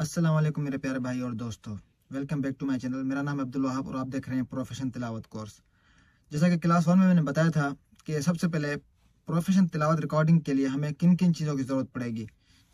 अस्सलाम वालेकुम मेरे प्यारे भाई और दोस्तों welcome back to my channel मेरा नाम अब्दुल वहाब और आप देख रहे हैं प्रोफेशन तिलावत कोर्स जैसा कि क्लास वन में मैंने बताया था कि सबसे पहले प्रोफेशन तिलावत रिकॉर्डिंग के लिए हमें किन किन चीज़ों की ज़रूरत पड़ेगी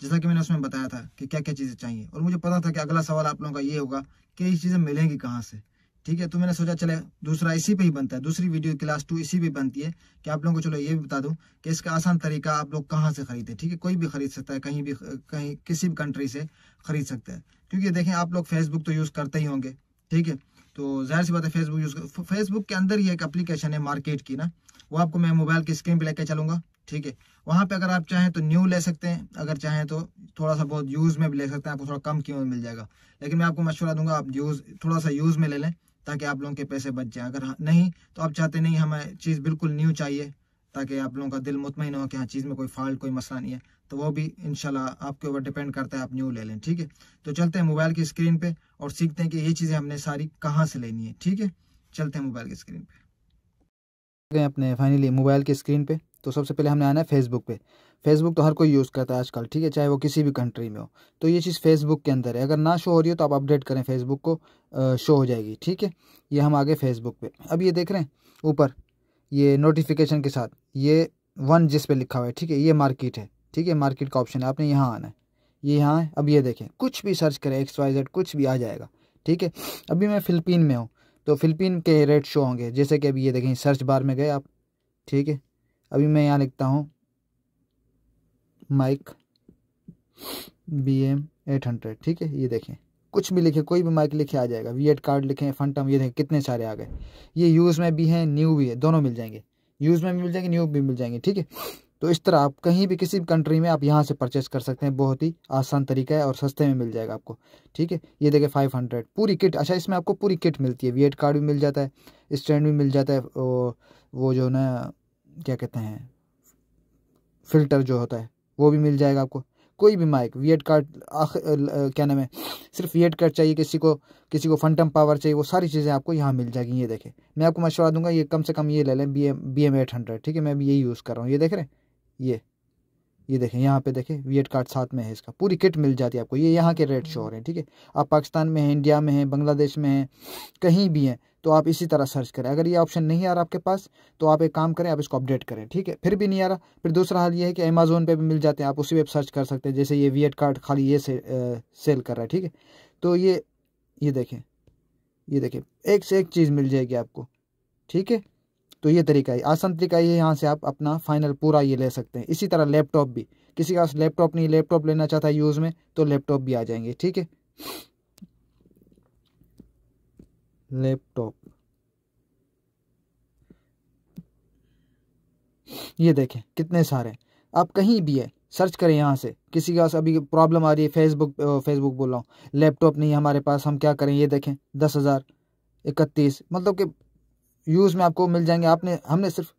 जैसा कि मैंने उसमें बताया था कि क्या क्या चीज़ें चाहिए और मुझे पता था कि अगला सवाल आप लोगों का ये होगा कि ये चीज़ें मिलेंगी कहाँ से ठीक है तो मैंने सोचा चले दूसरा इसी पे ही बनता है दूसरी वीडियो क्लास टू इसी पे बनती है कि आप लोगों को चलो ये भी बता दूं कि इसका आसान तरीका आप लोग कहाँ से खरीदे ठीक है कोई भी खरीद सकता है कहीं भी कहीं किसी भी कंट्री से खरीद सकता है क्योंकि देखें आप लोग फेसबुक तो यूज़ करते ही होंगे ठीक है तो जाहिर सी बात है फेसबुक यूज़ फेसबुक के अंदर ही एक अप्लीकेशन है मार्केट की ना वो आपको मैं मोबाइल की स्क्रीन पर लेकर चलूंगा ठीक है वहाँ पे अगर आप चाहें तो न्यू ले सकते हैं अगर चाहें तो थोड़ा सा बहुत यूज़ में भी ले सकते हैं आपको थोड़ा कम कीमत मिल जाएगा लेकिन मैं आपको मशवरा दूंगा आप यूज़ थोड़ा सा यूज़ में ले लें ताकि आप लोगों के पैसे बच जाए अगर हाँ, नहीं तो आप चाहते नहीं हमें चीज़ बिल्कुल न्यू चाहिए ताकि आप लोगों का दिल मुतमिन हो कि हाँ चीज़ में कोई फॉल्ट कोई मसला नहीं है तो वो भी इन आपके ऊपर डिपेंड करता है आप न्यू ले लें ठीक है तो चलते हैं मोबाइल की स्क्रीन पर और सीखते हैं कि ये चीज़ें हमने सारी कहाँ से लेनी है ठीक है चलते हैं मोबाइल की स्क्रीन पर गए अपने फाइनली मोबाइल के स्क्रीन पे तो सबसे पहले हमने आना है फेसबुक पे फेसबुक तो हर कोई यूज़ करता है आजकल ठीक है चाहे वो किसी भी कंट्री में हो तो ये चीज़ फेसबुक के अंदर है अगर ना शो हो रही हो तो आप अपडेट करें फेसबुक को आ, शो हो जाएगी ठीक है ये हम आगे फेसबुक पे अब ये देख रहे हैं ऊपर ये नोटिफिकेशन के साथ ये वन जिस पर लिखा हुआ है ठीक है ये मार्केट है ठीक है मार्केट का ऑप्शन है आपने यहाँ आना है ये यहाँ है अब ये देखें कुछ भी सर्च करें एक्स वाई जेड कुछ भी आ जाएगा ठीक है अभी मैं फिलिपीन में हूँ तो फ़िलिपिन के रेट शो होंगे जैसे कि अभी ये देखें सर्च बार में गए आप ठीक है अभी मैं यहाँ लिखता हूँ mic B M eight hundred ठीक है ये देखें कुछ भी लिखे कोई भी माइक लिखे आ जाएगा वी एट कार्ड लिखें फंटम ये देखें कितने सारे आ गए ये यूज़ में भी हैं न्यू भी है दोनों मिल जाएंगे यूज़ में भी मिल जाएंगे न्यू भी मिल जाएंगे ठीक है तो इस तरह आप कहीं भी किसी भी कंट्री में आप यहाँ से परचेज़ कर सकते हैं बहुत ही आसान तरीका है और सस्ते में मिल जाएगा आपको ठीक है ये देखें फाइव हंड्रेड पूरी किट अच्छा इसमें आपको पूरी किट मिलती है वी कार्ड भी मिल जाता है स्टैंड भी मिल जाता है वो वो जो ना क्या कहते हैं फिल्टर जो होता है वो भी मिल जाएगा आपको कोई भी माइक वी कार्ड क्या नाम है सिर्फ वी कार्ड चाहिए किसी को किसी को फंटम पावर चाहिए वो सारी चीज़ें आपको यहाँ मिल जाएगी ये देखें मैं आपको मशवरा दूंगा ये कम से कम ये ले लें B M B M eight hundred ठीक है मैं भी यही यूज़ कर रहा हूँ ये देख रहे हैं ये ये देखें यहाँ पे देखें वीएट कार्ड साथ में है इसका पूरी किट मिल जाती है आपको ये यहाँ के रेट शो हो रहे हैं ठीक है आप पाकिस्तान में हैं इंडिया में हैं बांग्लादेश में हैं कहीं भी हैं तो आप इसी तरह सर्च करें अगर ये ऑप्शन नहीं आ रहा आपके पास तो आप एक काम करें आप इसको अपडेट करें ठीक है फिर भी नहीं आ रहा फिर दूसरा हाल ये है कि अमेजोन पर भी मिल जाते हैं आप उसी वेब सर्च कर सकते हैं जैसे ये वीएट कार्ड खाली ये से, आ, सेल कर रहा है ठीक है तो ये ये देखें ये देखें एक से एक चीज़ मिल जाएगी आपको ठीक है तो ये तरीका है आसान तरीका ये यहाँ से आप अपना फाइनल पूरा ये ले सकते हैं इसी तरह लैपटॉप भी किसी का लैपटॉप नहीं लैपटॉप लेना चाहता है यूज़ में तो लैपटॉप भी आ जाएंगे ठीक है लैपटॉप ये देखें कितने सारे आप कहीं भी है सर्च करें यहाँ से किसी के पास अभी प्रॉब्लम आ रही है फेसबुक फेसबुक बोल रहा हूँ लैपटॉप नहीं हमारे पास हम क्या करें ये देखें दस हज़ार इकतीस मतलब कि यूज़ में आपको मिल जाएंगे आपने हमने सिर्फ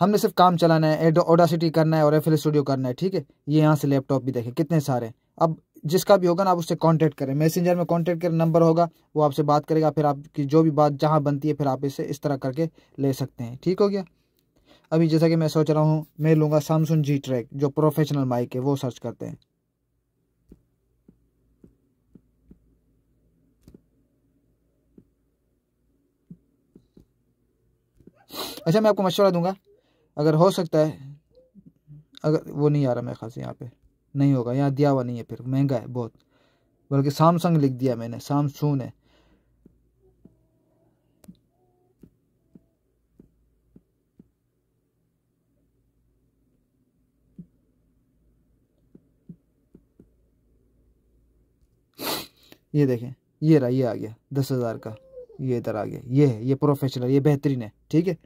हमने सिर्फ काम चलाना है ओडासिटी करना है और एफ स्टूडियो करना है ठीक है ये यहाँ से लैपटॉप भी देखें कितने सारे अब जिसका भी होगा ना आप उससे कांटेक्ट करें मैसेंजर में कांटेक्ट कर नंबर होगा वो आपसे बात करेगा फिर आपकी जो भी बात जहाँ बनती है फिर आप इसे इस तरह करके ले सकते हैं ठीक हो गया अभी जैसा कि मैं सोच रहा हूँ मैं लूँगा सैमसंग जी ट्रैक जो प्रोफेशनल माइक है वो सर्च करते हैं अच्छा मैं आपको मशवरा दूंगा अगर हो सकता है अगर वो नहीं आ रहा मेरे खास यहाँ पे नहीं होगा यहाँ दिया हुआ नहीं है फिर महंगा है बहुत बल्कि सैमसंग लिख दिया मैंने सैमसून है ये देखें ये रहा ये आ गया दस हज़ार का ये इधर आ गया ये है ये प्रोफेशनल ये बेहतरीन है ठीक है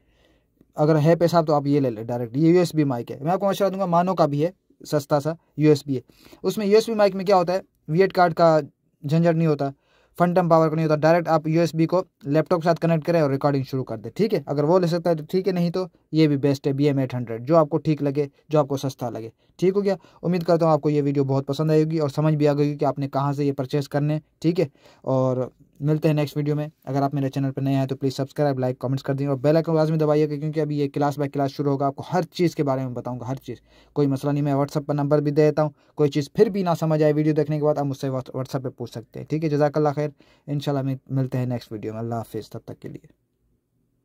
अगर है पैसा तो आप ये ले लें डायरेक्ट ये यूएसबी माइक है मैं आपको मशा दूंगा मानो का भी है सस्ता सा यूएसबी है उसमें यूएसबी माइक में क्या होता है वीएट कार्ड का झंझट नहीं होता फंटम पावर का नहीं होता डायरेक्ट आप यूएसबी को लैपटॉप के साथ कनेक्ट करें और रिकॉर्डिंग शुरू कर दें ठीक है अगर वो ले सकता है तो ठीक है नहीं तो ये भी बेस्ट है बी एम एट हंड्रेड जो आपको ठीक लगे जो आपको सस्ता लगे ठीक हो गया उम्मीद करता हूँ आपको ये वीडियो बहुत पसंद आएगी और समझ भी आ गई कि आपने कहाँ से ये परचेस करने ठीक है और मिलते हैं नेक्स्ट वीडियो में अगर आप मेरे चैनल पर नए हैं तो प्लीज़ सब्सक्राइब लाइक कमेंट्स कर दें और बेल आइकन आवाज़ में दबाइएगा क्योंकि अभी ये क्लास बाय क्लास शुरू होगा आपको हर चीज़ के बारे में बताऊंगा हर चीज़ कोई मसला नहीं मैं व्हाट्सअप पर नंबर भी दे देता हूँ कोई चीज़ फिर भी ना समझ आए वीडियो देखने के बाद आप मुझसे व्हाट्सअप पर पूछ सकते हैं ठीक है जजाकल्ला खैर इन मिलते हैं नेक्स्ट वीडियो में अल्लाह हाफिज़ तब तक के लिए